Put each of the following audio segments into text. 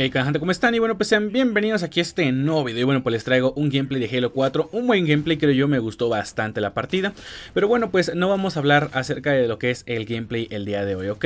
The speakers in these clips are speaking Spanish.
Hey, eh, gente, ¿cómo están? Y bueno, pues sean bienvenidos aquí a este nuevo video. Y bueno, pues les traigo un gameplay de Halo 4. Un buen gameplay, creo yo, me gustó bastante la partida. Pero bueno, pues no vamos a hablar acerca de lo que es el gameplay el día de hoy, ¿ok?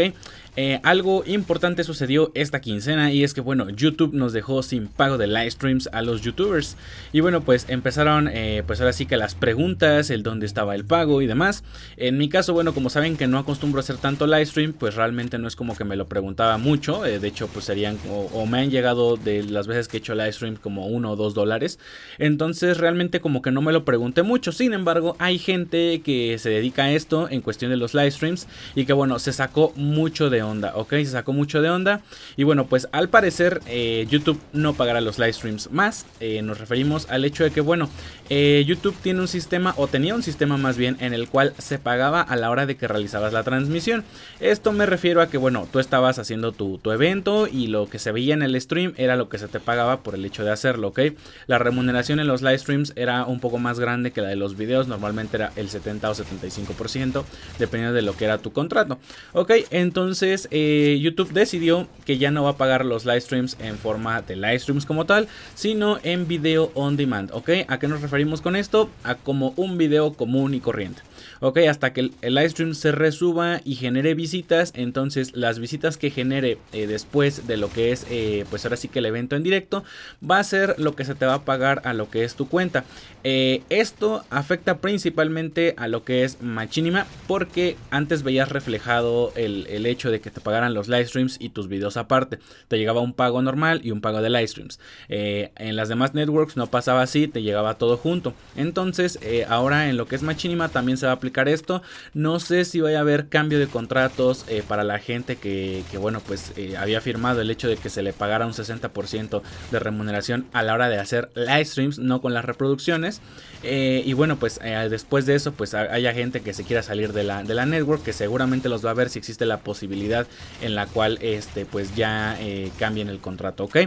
Eh, algo importante sucedió esta quincena y es que, bueno, YouTube nos dejó sin pago de live streams a los youtubers. Y bueno, pues empezaron, eh, pues ahora sí que las preguntas, el dónde estaba el pago y demás. En mi caso, bueno, como saben que no acostumbro a hacer tanto live stream, pues realmente no es como que me lo preguntaba mucho. de hecho, pues serían o, o han llegado de las veces que he hecho live stream como uno o dos dólares. Entonces realmente como que no me lo pregunté mucho. Sin embargo, hay gente que se dedica a esto en cuestión de los live streams y que bueno, se sacó mucho de onda, ¿ok? Se sacó mucho de onda. Y bueno, pues al parecer eh, YouTube no pagará los live streams más. Eh, nos referimos al hecho de que bueno, eh, YouTube tiene un sistema o tenía un sistema más bien en el cual se pagaba a la hora de que realizabas la transmisión. Esto me refiero a que bueno, tú estabas haciendo tu, tu evento y lo que se veía en el el stream era lo que se te pagaba por el hecho de hacerlo, ¿ok? La remuneración en los live streams era un poco más grande que la de los videos, normalmente era el 70 o 75%, dependiendo de lo que era tu contrato, ¿ok? Entonces eh, YouTube decidió que ya no va a pagar los live streams en forma de live streams como tal, sino en video on demand, ¿ok? ¿A qué nos referimos con esto? A como un video común y corriente. Ok, hasta que el, live stream se resuba y genere visitas, entonces las visitas que genere eh, después de lo que es eh, eh, pues ahora sí que el evento en directo, va a ser lo que se te va a pagar a lo que es tu cuenta. Eh, esto afecta principalmente a lo que es Machinima, porque antes veías reflejado el, hecho de que te pagaran los live streams y tus videos aparte. Te llegaba un pago normal y un pago de live streams. Eh, en las demás networks no pasaba así, te llegaba todo junto. Entonces, ahora en lo que es Machinima también se va a aplicar esto. No sé si va a haber cambio de contratos para la gente que, que bueno, pues había firmado el hecho de que se le pagara a un 60% de remuneración a la hora de hacer live streams, no con las reproducciones. Eh, y bueno, pues eh, después de eso, pues haya gente que se quiera salir de la, de la network, que seguramente los va a ver si existe la posibilidad en la cual este, pues ya eh, cambien el contrato, ¿ok?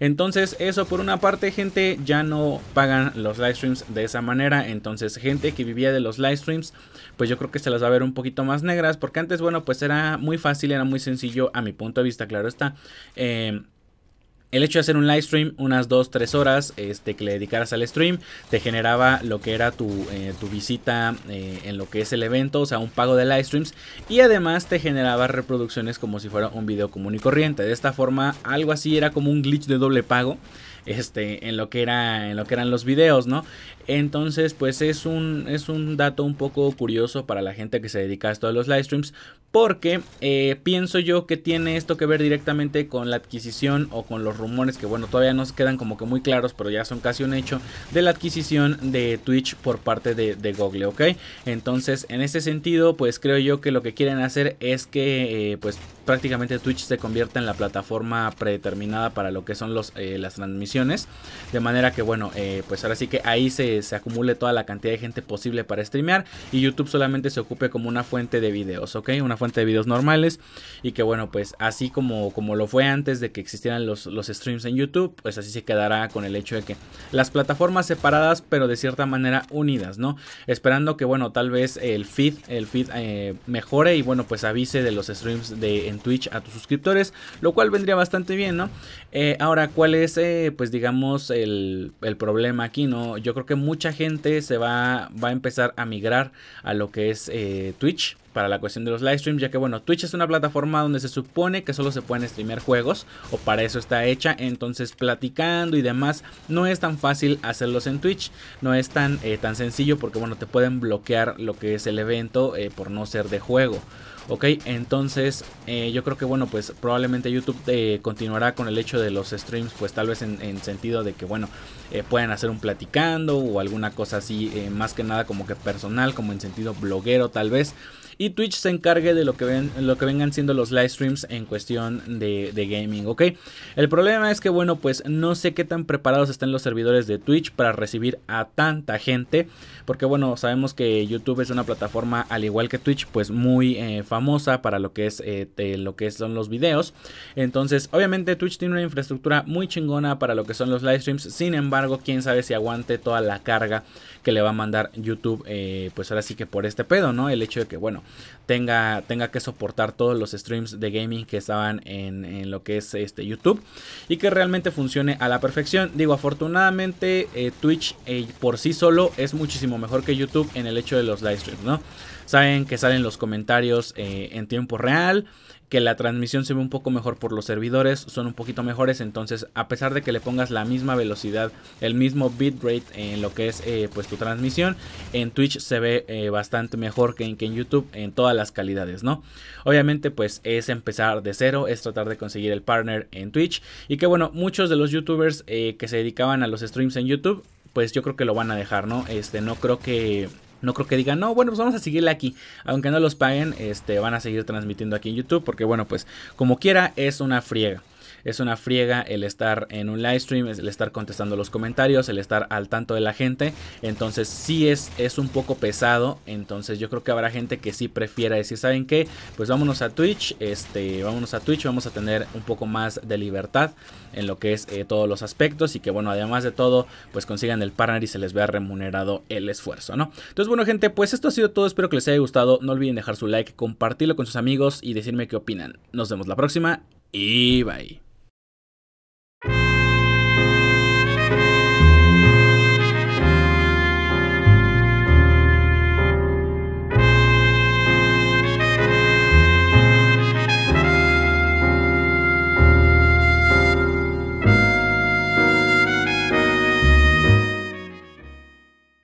Entonces, eso por una parte, gente, ya no pagan los live streams de esa manera. Entonces, gente que vivía de los live streams, pues yo creo que se las va a ver un poquito más negras, porque antes, bueno, pues era muy fácil, era muy sencillo, a mi punto de vista, claro está. Eh, el hecho de hacer un live stream unas 2, 3 horas este, que le dedicaras al stream, te generaba lo que era tu, eh, visita eh, en lo que es el evento, o sea, un pago de live streams, y además te generaba reproducciones como si fuera un video común y corriente. De esta forma, algo así era como un glitch de doble pago este, en lo que era, lo que eran los videos, ¿no? Entonces, pues es un, es un dato un poco curioso para la gente que se dedica a esto de los live streams, porque eh, pienso yo que tiene esto que ver directamente con la adquisición o con los rumores que, bueno, todavía nos quedan como que muy claros, pero ya son casi un hecho, de la adquisición de Twitch por parte de, de Google, ¿ok? Entonces, en ese sentido, pues creo yo que lo que quieren hacer es que, eh, pues, prácticamente Twitch se convierta en la plataforma predeterminada para lo que son eh, las transmisiones. De manera que, bueno, eh, pues ahora sí que ahí se, acumule toda la cantidad de gente posible para streamear y YouTube solamente se ocupe como una fuente de videos, ¿ok? Una fuente de videos normales y que, bueno, pues así como, como lo fue antes de que existieran los, streams en YouTube, pues así se quedará con el hecho de que las plataformas separadas, pero de cierta manera unidas, ¿no? Esperando que, bueno, tal vez el feed, el feed eh, mejore y, bueno, pues avise de los streams de, en Twitch a tus suscriptores, lo cual vendría bastante bien, ¿no? Eh, ahora, ¿cuál es, eh, pues digamos, el, el, problema aquí, ¿no? Yo creo que mucha gente se va, va a empezar a migrar a lo que es eh, Twitch para la cuestión de los live streams, ya que bueno, Twitch es una plataforma donde se supone que solo se pueden streamear juegos, o para eso está hecha, entonces platicando y demás, no es tan fácil hacerlos en Twitch, no es tan, eh, tan sencillo porque bueno, te pueden bloquear lo que es el evento eh, por no ser de juego. Ok, entonces eh, yo creo que bueno, pues probablemente YouTube continuará con el hecho de los streams, pues tal vez en, sentido de que bueno, pueden hacer un platicando o alguna cosa así, más que nada como que personal, como en sentido bloguero tal vez y Twitch se encargue de lo que, vengan siendo los live streams en cuestión de, gaming, ¿ok? El problema es que, bueno, pues no sé qué tan preparados están los servidores de Twitch para recibir a tanta gente, porque, bueno, sabemos que YouTube es una plataforma, al igual que Twitch, pues muy eh, famosa para lo que es eh, lo que son los videos. Entonces, obviamente Twitch tiene una infraestructura muy chingona para lo que son los live streams. Sin embargo, quién sabe si aguante toda la carga que le va a mandar YouTube, eh, pues ahora sí que por este pedo, ¿no? El hecho de que, bueno, tenga, tenga que soportar todos los streams de gaming que estaban en, lo que es este YouTube y que realmente funcione a la perfección. Digo, afortunadamente eh, Twitch eh, por sí solo es muchísimo mejor que YouTube en el hecho de los live streams, ¿no? Saben que salen los comentarios eh, en tiempo real, que la transmisión se ve un poco mejor por los servidores, son un poquito mejores, entonces a pesar de que le pongas la misma velocidad, el mismo bitrate en lo que es pues tu transmisión, en Twitch se ve bastante mejor que en, que en YouTube en todas las calidades, ¿no? Obviamente pues es empezar de cero, es tratar de conseguir el partner en Twitch y que bueno, muchos de los youtubers eh, que se dedicaban a los streams en YouTube, pues yo creo que lo van a dejar, ¿no? Este, no creo que no creo que digan, no, bueno, pues vamos a seguirle aquí. Aunque no los paguen, este, van a seguir transmitiendo aquí en YouTube. Porque bueno, pues como quiera, es una friega es una friega el estar en un live stream, el estar contestando los comentarios, el estar al tanto de la gente. Entonces sí es, es un poco pesado. Entonces yo creo que habrá gente que sí prefiera decir, ¿saben qué? Pues vámonos a Twitch, este, vámonos a Twitch, vamos a tener un poco más de libertad en lo que es eh, todos los aspectos y que bueno, además de todo, pues consigan el partner y se les vea remunerado el esfuerzo, ¿no? Entonces bueno gente, pues esto ha sido todo, espero que les haya gustado, no olviden dejar su like, compartirlo con sus amigos y decirme qué opinan. Nos vemos la próxima y bye.